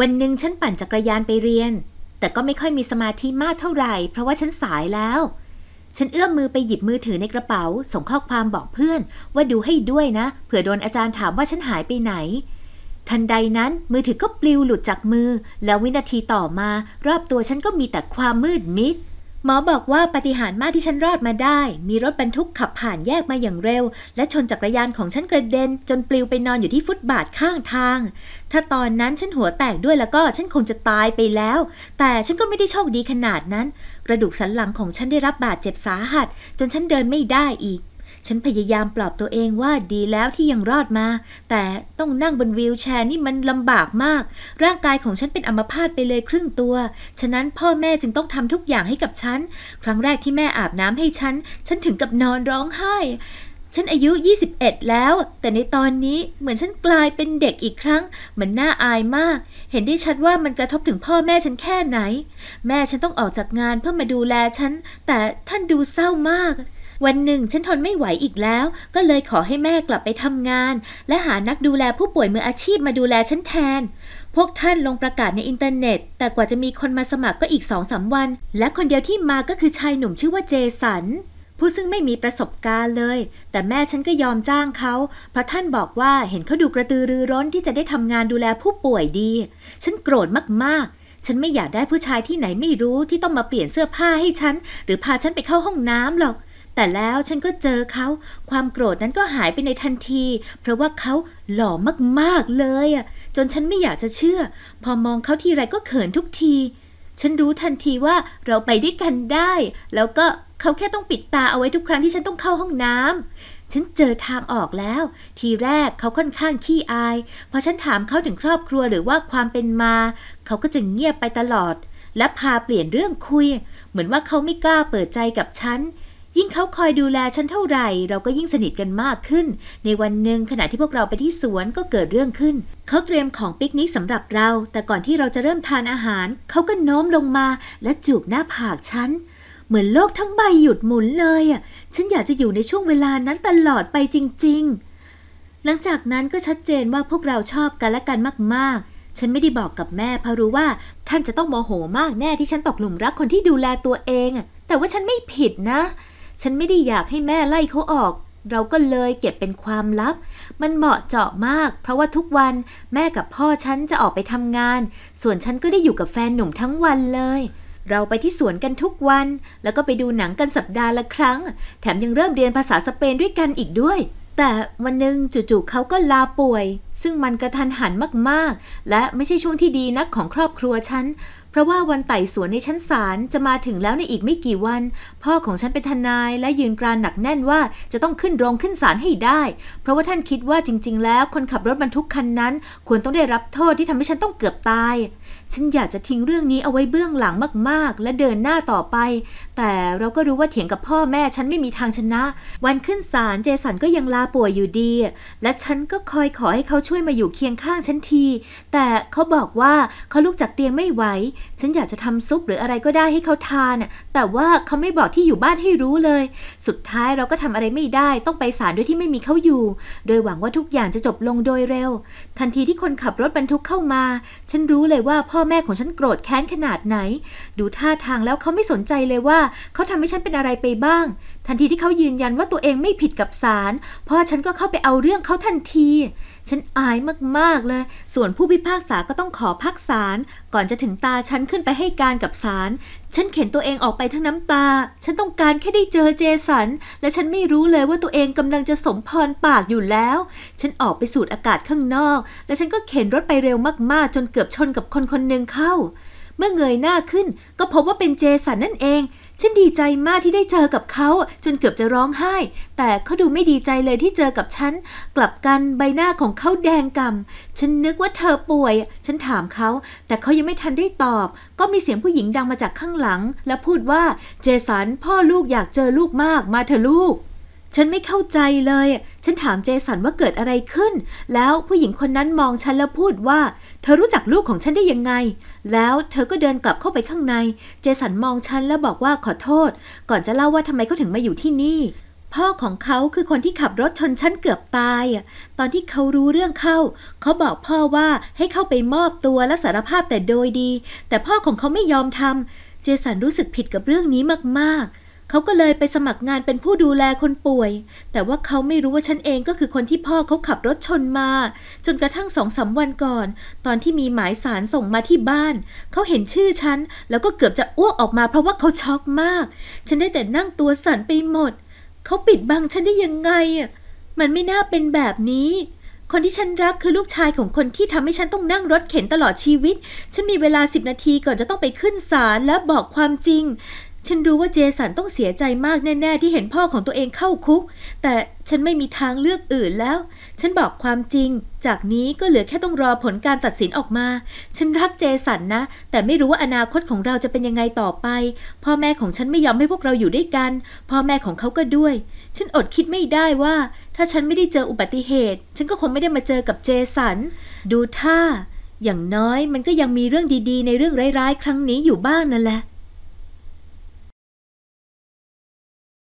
วันหนึ่งฉันปั่นจักรยานไปเรียน แต่ก็ไม่ค่อยมีสมาธิมากเท่าไหร่เพราะว่าฉันสายแล้ว ฉันเอื้อมมือไปหยิบมือถือในกระเป๋า ส่งข้อความบอกเพื่อนว่าดูให้ด้วยนะเผื่อโดนอาจารย์ถามว่าฉันหายไปไหน ทันใดนั้นมือถือก็ปลิวหลุดจากมือแล้ววินาทีต่อมา รอบตัวฉันก็มีแต่ความมืดมิดหมอบอกว่าปฏิหารมากที่ฉันรอดมาได้ มีรถบรรทุกขับผ่านแยกมาอย่างเร็ว และชนจักรยานของฉันกระเด็น จนปลิวไปนอนอยู่ที่ฟุตบาทข้างทาง ถ้าตอนนั้นฉันหัวแตกด้วยแล้วก็ ฉันคงจะตายไปแล้ว แต่ฉันก็ไม่ได้โชคดีขนาดนั้น กระดูกสันหลังของฉันได้รับบาดเจ็บสาหัส จนฉันเดินไม่ได้อีกฉันพยายามปลอบตัวเองว่าดีแล้วที่ยังรอดมา แต่ต้องนั่งบนวีลแชร์นี่มันลำบากมาก ร่างกายของฉันเป็นอัมพาตไปเลยครึ่งตัว ฉะนั้นพ่อแม่จึงต้องทำทุกอย่างให้กับฉัน ครั้งแรกที่แม่อาบน้ำให้ฉัน ฉันถึงกับนอนร้องไห้ฉันอายุ 21 แล้ว แต่ในตอนนี้เหมือนฉันกลายเป็นเด็กอีกครั้ง มันน่าอายมาก เห็นได้ชัดว่ามันกระทบถึงพ่อแม่ฉันแค่ไหน แม่ฉันต้องออกจากงานเพื่อมาดูแลฉันแต่ท่านดูเศร้ามากวันหนึ่งฉันทนไม่ไหวอีกแล้ว ก็เลยขอให้แม่กลับไปทำงาน และหานักดูแลผู้ป่วยมืออาชีพมาดูแลฉันแทน พวกท่านลงประกาศในอินเทอร์เน็ต แต่กว่าจะมีคนมาสมัครก็อีกสองสาวัน และคนเดียวที่มาก็คือชายหนุ่มชื่อว่าเจสัน ผู้ซึ่งไม่มีประสบการณ์เลย แต่แม่ฉันก็ยอมจ้างเขาเพราะท่านบอกว่าเห็นเขาดูกระตือรือร้นที่จะได้ทำงานดูแลผู้ป่วยดีฉันโกรธมากๆ ฉันไม่อยากได้ผู้ชายที่ไหนไม่รู้ที่ต้องมาเปลี่ยนเสื้อผ้าให้ฉันหรือพาฉันไปเข้าห้องน้ำหรอกแต่แล้วฉันก็เจอเขา ความโกรธนั้นก็หายไปในทันที เพราะว่าเขาหล่อมากๆ เลยอ่ะจนฉันไม่อยากจะเชื่อ พอมองเขาทีไรก็เขินทุกที ฉันรู้ทันทีว่าเราไปด้วยกันได้ แล้วก็เขาแค่ต้องปิดตาเอาไว้ทุกครั้งที่ฉันต้องเข้าห้องน้ำฉันเจอทางออกแล้ว ทีแรกเขาค่อนข้างขี้อาย พอฉันถามเขาถึงครอบครัวหรือว่าความเป็นมา เขาก็จะเงียบไปตลอด และพาเปลี่ยนเรื่องคุย เหมือนว่าเขาไม่กล้าเปิดใจกับฉันยิ่งเขาคอยดูแลฉันเท่าไหร่เราก็ยิ่งสนิทกันมากขึ้น ในวันหนึ่งขณะที่พวกเราไปที่สวนก็เกิดเรื่องขึ้นเขาเตรียมของปิกนิกสำหรับเรา แต่ก่อนที่เราจะเริ่มทานอาหาร เขาก็โน้มลงมาและจูบหน้าผากฉัน เหมือนโลกทั้งใบหยุดหมุนเลยอ่ะ ฉันอยากจะอยู่ในช่วงเวลานั้นตลอดไปจริงๆ หลังจากนั้นก็ชัดเจนว่าพวกเราชอบกันและกันมากๆ ฉันไม่ได้บอกกับแม่เพราะรู้ว่า ท่านจะต้องโมโหมากแน่ที่ฉันตกหลุมรักคนที่ดูแลตัวเอง แต่ว่าฉันไม่ผิดนะฉันไม่ได้อยากให้แม่ไล่เขาออก เราก็เลยเก็บเป็นความลับ มันเหมาะเจาะมาก เพราะว่าทุกวันแม่กับพ่อฉันจะออกไปทำงาน ส่วนฉันก็ได้อยู่กับแฟนหนุ่มทั้งวันเลย เราไปที่สวนกันทุกวัน แล้วก็ไปดูหนังกันสัปดาห์ละครั้ง แถมยังเริ่มเรียนภาษาสเปนด้วยกันอีกด้วย แต่วันหนึ่งจู่ๆเขาก็ลาป่วย ซึ่งมันกระทันหันมากๆ และไม่ใช่ช่วงที่ดีนักของครอบครัวฉันราะว่าวันไต่สวนในชั้นศาลจะมาถึงแล้วในอีกไม่กี่วัน พ่อของฉันเป็นทนายและยืนกรานหนักแน่นว่าจะต้องขึ้นโรงขึ้นศาลให้ได้ เพราะว่าท่านคิดว่าจริงๆ แล้วคนขับรถบรรทุกคันนั้นควรต้องได้รับโทษที่ทำให้ฉันต้องเกือบตาย ฉันอยากจะทิ้งเรื่องนี้เอาไว้เบื้องหลังมากๆ และเดินหน้าต่อไป แต่เราก็รู้ว่าเถียงกับพ่อแม่ฉันไม่มีทางชนะ วันขึ้นศาลเจสันก็ยังลาป่วยอยู่ดี และฉันก็คอยขอให้เขาช่วยมาอยู่เคียงข้างฉันที แต่เขาบอกว่าเขาลุกจากเตียงไม่ไหวฉันอยากจะทำซุปหรืออะไรก็ได้ให้เขาทาน แต่ว่าเขาไม่บอกที่อยู่บ้านให้รู้เลย สุดท้ายเราก็ทำอะไรไม่ได้ต้องไปศาลด้วยที่ไม่มีเขาอยู่ โดยหวังว่าทุกอย่างจะจบลงโดยเร็ว ทันทีที่คนขับรถบรรทุกเข้ามา ฉันรู้เลยว่าพ่อแม่ของฉันโกรธแค้นขนาดไหน ดูท่าทางแล้วเขาไม่สนใจเลยว่า เขาทำให้ฉันเป็นอะไรไปบ้าง ทันทีที่เขายืนยันว่าตัวเองไม่ผิดกับศาล พ่อฉันก็เข้าไปเอาเรื่องเขาทันที ฉันอายมากๆเลย ส่วนผู้พิพากษาก็ต้องขอพักศาลก่อนจะถึงตาฉันขึ้นไปให้การกับศาลฉันเข็นตัวเองออกไปทั้งน้ำตา ฉันต้องการแค่ได้เจอเจสัน และฉันไม่รู้เลย ว่าตัวเองกำลังจะสมพรปากอยู่แล้ว ฉันออกไปสูดอากาศข้างนอก และฉันก็เข็นรถไปเร็วมาก ๆ จนเกือบชนกับคนคนหนึ่งเข้าเมื่อเงยหน้าขึ้นก็พบว่าเป็นเจสันนั่นเองฉันดีใจมากที่ได้เจอกับเขา จนเกือบจะร้องไห้แต่เขาดูไม่ดีใจเลยที่เจอกับฉันกลับกันใบหน้าของเขาแดงกำ่ำฉันนึกว่าเธอป่วย ฉันถามเขาแต่เขายังไม่ทันได้ตอบ ก็มีเสียงผู้หญิงดังมาจากข้างหลังและพูดว่าเจสันพ่อลูกอยากเจอลูกมาก มาเถอะลูกฉันไม่เข้าใจเลย ฉันถามเจสันว่าเกิดอะไรขึ้น แล้วผู้หญิงคนนั้นมองฉันแล้วพูดว่า เธอรู้จักลูกของฉันได้ยังไง แล้วเธอก็เดินกลับเข้าไปข้างใน เจสันมองฉันแล้วบอกว่าขอโทษ ก่อนจะเล่าว่าทำไมเขาถึงมาอยู่ที่นี่ พ่อของเขาคือคนที่ขับรถชนฉันเกือบตาย ตอนที่เขารู้เรื่องเข้า เขาบอกพ่อว่าให้เข้าไปมอบตัวและสารภาพแต่โดยดี แต่พ่อของเขาไม่ยอมทำเจสันรู้สึกผิดกับเรื่องนี้มากๆเขาก็เลยไปสมัครงานเป็นผู้ดูแลคนป่วย แต่ว่าเขาไม่รู้ว่าฉันเองก็คือคนที่พ่อเขาขับรถชนมา จนกระทั่งสองสาวันก่อน ตอนที่มีหมายสารส่งมาที่บ้าน เขาเห็นชื่อฉัน แล้วก็เกือบจะอ้วกออกมาเพราะว่าเขาช็อกมาก ฉันได้แต่นั่งตัวสั่นไปหมด เขาปิดบังฉันได้ยังไงอ่ะมันไม่น่าเป็นแบบนี้ คนที่ฉันรักคือลูกชายของคนที่ทำให้ฉันต้องนั่งรถเข็นตลอดชีวิต ฉันมีเวลาสิบนาทีก่อนจะต้องไปขึ้นศาลและบอกความจริงฉันรู้ว่าเจสันต้องเสียใจมากแน่ ๆ ที่เห็นพ่อของตัวเองเข้าคุก แต่ฉันไม่มีทางเลือกอื่นแล้ว ฉันบอกความจริง จากนี้ก็เหลือแค่ต้องรอผลการตัดสินออกมา ฉันรักเจสันนะ แต่ไม่รู้ว่าอนาคตของเราจะเป็นยังไงต่อไป พ่อแม่ของฉันไม่ยอมให้พวกเราอยู่ด้วยกัน พ่อแม่ของเขาก็ด้วย ฉันอดคิดไม่ได้ว่า ถ้าฉันไม่ได้เจออุบัติเหตุ ฉันก็คงไม่ได้มาเจอกับเจสัน ดูท่าอย่างน้อย มันก็ยังมีเรื่องดีๆ ในเรื่องร้ายๆ ครั้งนี้อยู่บ้างนั่นแหละ